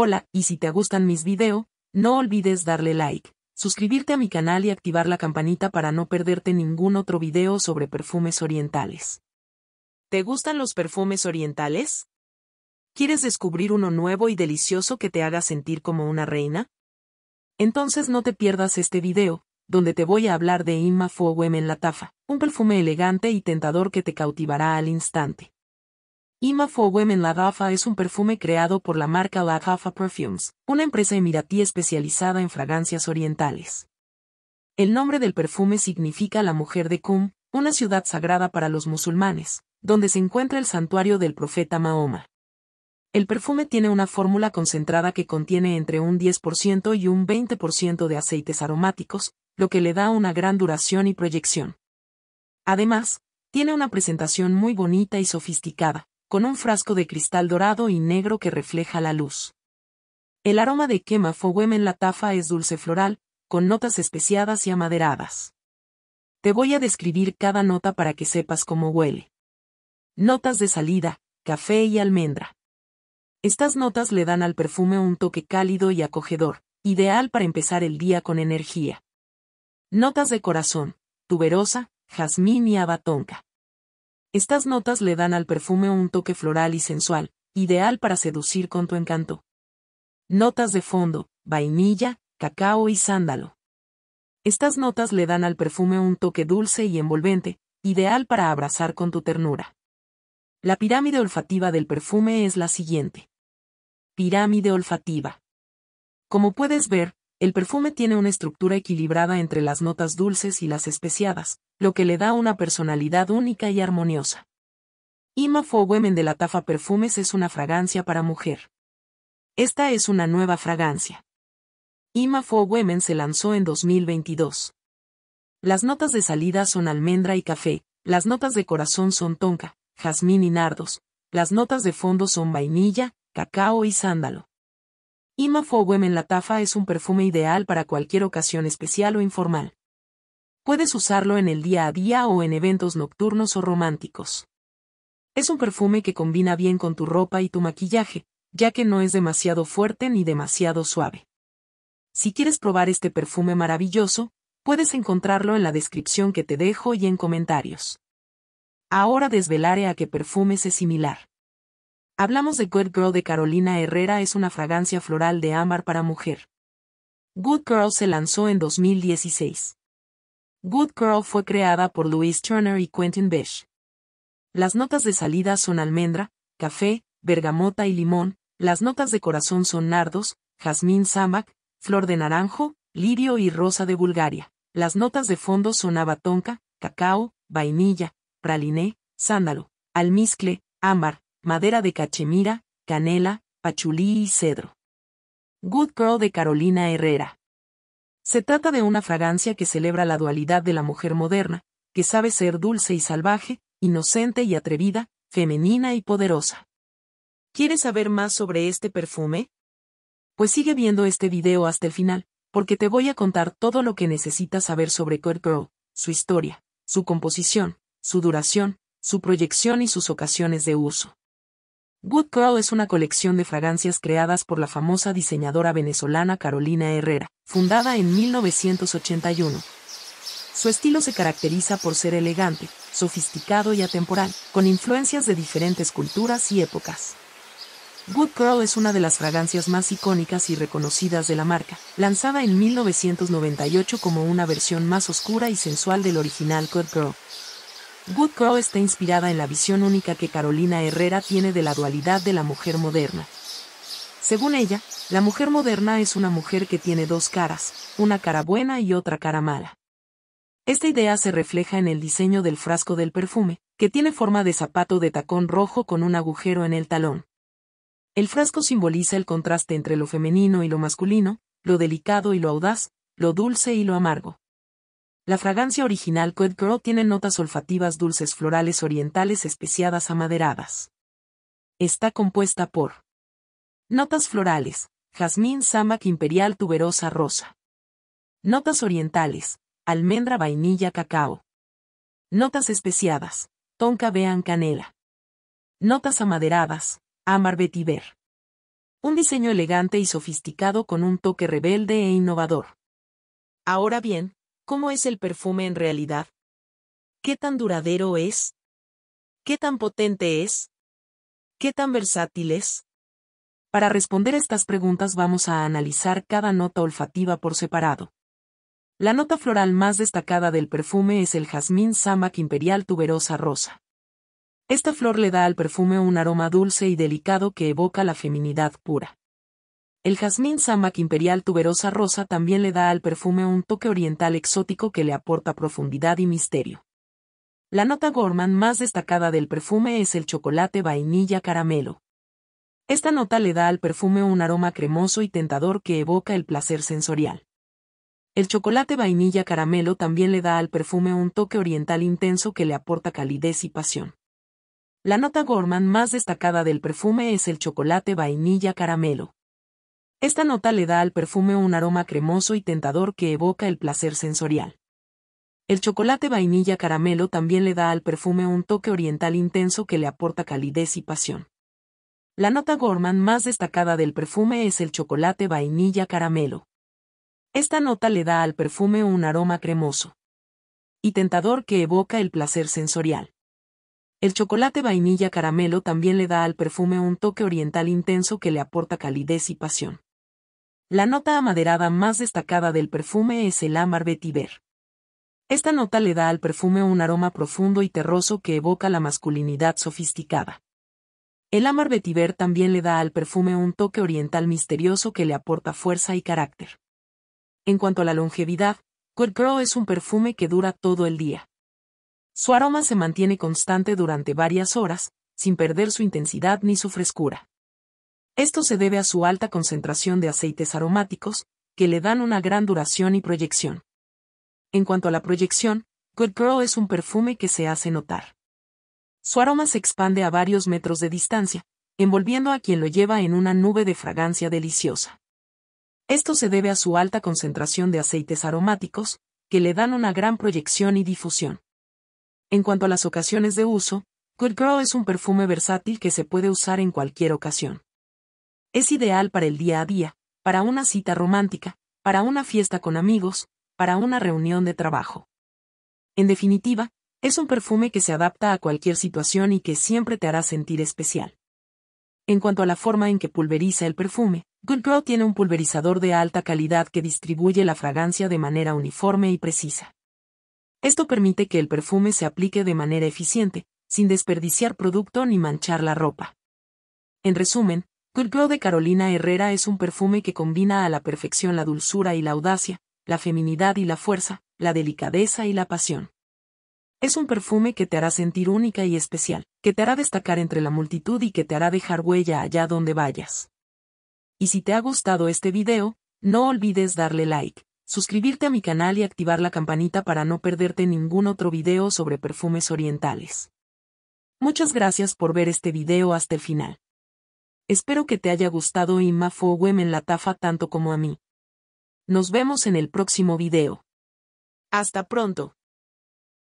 Hola, y si te gustan mis videos, no olvides darle like, suscribirte a mi canal y activar la campanita para no perderte ningún otro video sobre perfumes orientales. ¿Te gustan los perfumes orientales? ¿Quieres descubrir uno nuevo y delicioso que te haga sentir como una reina? Entonces no te pierdas este video, donde te voy a hablar de Imma Wem en la Tafa, un perfume elegante y tentador que te cautivará al instante. Ima for La Rafa es un perfume creado por la marca La Rafa Perfumes, una empresa emiratí especializada en fragancias orientales. El nombre del perfume significa la mujer de Qum, una ciudad sagrada para los musulmanes, donde se encuentra el santuario del profeta Mahoma. El perfume tiene una fórmula concentrada que contiene entre un 10% y un 20% de aceites aromáticos, lo que le da una gran duración y proyección. Además, tiene una presentación muy bonita y sofisticada, con un frasco de cristal dorado y negro que refleja la luz. El aroma de quema foguem en la tafa es dulce floral, con notas especiadas y amaderadas. Te voy a describir cada nota para que sepas cómo huele. Notas de salida, café y almendra. Estas notas le dan al perfume un toque cálido y acogedor, ideal para empezar el día con energía. Notas de corazón, tuberosa, jazmín y abatonca. Estas notas le dan al perfume un toque floral y sensual, ideal para seducir con tu encanto. Notas de fondo, vainilla, cacao y sándalo. Estas notas le dan al perfume un toque dulce y envolvente, ideal para abrazar con tu ternura. La pirámide olfativa del perfume es la siguiente. Pirámide olfativa. Como puedes ver, el perfume tiene una estructura equilibrada entre las notas dulces y las especiadas, lo que le da una personalidad única y armoniosa. Ima Women de la Tafa Perfumes es una fragancia para mujer. Esta es una nueva fragancia. Ima Fo Women se lanzó en 2022. Las notas de salida son almendra y café, las notas de corazón son tonka, jazmín y nardos, las notas de fondo son vainilla, cacao y sándalo. Ima en la tafa es un perfume ideal para cualquier ocasión especial o informal. Puedes usarlo en el día a día o en eventos nocturnos o románticos. Es un perfume que combina bien con tu ropa y tu maquillaje, ya que no es demasiado fuerte ni demasiado suave. Si quieres probar este perfume maravilloso, puedes encontrarlo en la descripción que te dejo y en comentarios. Ahora desvelaré a qué perfume es similar. Hablamos de Good Girl de Carolina Herrera es una fragancia floral de ámbar para mujer. Good Girl se lanzó en 2016. Good Girl fue creada por Louise Turner y Quentin Besch. Las notas de salida son almendra, café, bergamota y limón, las notas de corazón son nardos, jazmín samac, flor de naranjo, lirio y rosa de Bulgaria. Las notas de fondo son abatonca, cacao, vainilla, praliné, sándalo, almizcle, ámbar, madera de cachemira, canela, pachulí y cedro. Good Girl de Carolina Herrera. Se trata de una fragancia que celebra la dualidad de la mujer moderna, que sabe ser dulce y salvaje, inocente y atrevida, femenina y poderosa. ¿Quieres saber más sobre este perfume? Pues sigue viendo este video hasta el final, porque te voy a contar todo lo que necesitas saber sobre Good Girl, su historia, su composición, su duración, su proyección y sus ocasiones de uso. Good Girl es una colección de fragancias creadas por la famosa diseñadora venezolana Carolina Herrera, fundada en 1981. Su estilo se caracteriza por ser elegante, sofisticado y atemporal, con influencias de diferentes culturas y épocas. Good Girl es una de las fragancias más icónicas y reconocidas de la marca, lanzada en 1998 como una versión más oscura y sensual del original Good Girl. Good Crow está inspirada en la visión única que Carolina Herrera tiene de la dualidad de la mujer moderna. Según ella, la mujer moderna es una mujer que tiene dos caras, una cara buena y otra cara mala. Esta idea se refleja en el diseño del frasco del perfume, que tiene forma de zapato de tacón rojo con un agujero en el talón. El frasco simboliza el contraste entre lo femenino y lo masculino, lo delicado y lo audaz, lo dulce y lo amargo. La fragancia original Qued Girl tiene notas olfativas dulces florales orientales especiadas amaderadas. Está compuesta por Notas florales, jazmín samac imperial tuberosa rosa. Notas orientales, almendra vainilla cacao. Notas especiadas, tonka bean canela. Notas amaderadas, amar vetiver. Un diseño elegante y sofisticado con un toque rebelde e innovador. Ahora bien, ¿Cómo es el perfume en realidad? ¿Qué tan duradero es? ¿Qué tan potente es? ¿Qué tan versátil es? Para responder estas preguntas vamos a analizar cada nota olfativa por separado. La nota floral más destacada del perfume es el jazmín samak imperial tuberosa rosa. Esta flor le da al perfume un aroma dulce y delicado que evoca la feminidad pura. El jazmín samak imperial tuberosa rosa también le da al perfume un toque oriental exótico que le aporta profundidad y misterio. La nota Gorman más destacada del perfume es el chocolate vainilla caramelo. Esta nota le da al perfume un aroma cremoso y tentador que evoca el placer sensorial. El chocolate vainilla caramelo también le da al perfume un toque oriental intenso que le aporta calidez y pasión. La nota Gorman más destacada del perfume es el chocolate vainilla caramelo. Esta nota le da al perfume un aroma cremoso y tentador que evoca el placer sensorial. El chocolate vainilla caramelo también le da al perfume un toque oriental intenso que le aporta calidez y pasión. La nota Gorman más destacada del perfume es el chocolate vainilla caramelo. Esta nota le da al perfume un aroma cremoso y tentador que evoca el placer sensorial. El chocolate vainilla caramelo también le da al perfume un toque oriental intenso que le aporta calidez y pasión. La nota amaderada más destacada del perfume es el ámbar vetiver. Esta nota le da al perfume un aroma profundo y terroso que evoca la masculinidad sofisticada. El ámbar vetiver también le da al perfume un toque oriental misterioso que le aporta fuerza y carácter. En cuanto a la longevidad, crow es un perfume que dura todo el día. Su aroma se mantiene constante durante varias horas, sin perder su intensidad ni su frescura. Esto se debe a su alta concentración de aceites aromáticos, que le dan una gran duración y proyección. En cuanto a la proyección, Good Girl es un perfume que se hace notar. Su aroma se expande a varios metros de distancia, envolviendo a quien lo lleva en una nube de fragancia deliciosa. Esto se debe a su alta concentración de aceites aromáticos, que le dan una gran proyección y difusión. En cuanto a las ocasiones de uso, Good Girl es un perfume versátil que se puede usar en cualquier ocasión. Es ideal para el día a día, para una cita romántica, para una fiesta con amigos, para una reunión de trabajo. En definitiva, es un perfume que se adapta a cualquier situación y que siempre te hará sentir especial. En cuanto a la forma en que pulveriza el perfume, Good tiene un pulverizador de alta calidad que distribuye la fragancia de manera uniforme y precisa. Esto permite que el perfume se aplique de manera eficiente, sin desperdiciar producto ni manchar la ropa. En resumen, Glow de Carolina Herrera es un perfume que combina a la perfección la dulzura y la audacia, la feminidad y la fuerza, la delicadeza y la pasión. Es un perfume que te hará sentir única y especial, que te hará destacar entre la multitud y que te hará dejar huella allá donde vayas. Y si te ha gustado este video, no olvides darle like, suscribirte a mi canal y activar la campanita para no perderte ningún otro video sobre perfumes orientales. Muchas gracias por ver este video hasta el final. Espero que te haya gustado Inma Fowem en la tafa tanto como a mí. Nos vemos en el próximo video. Hasta pronto.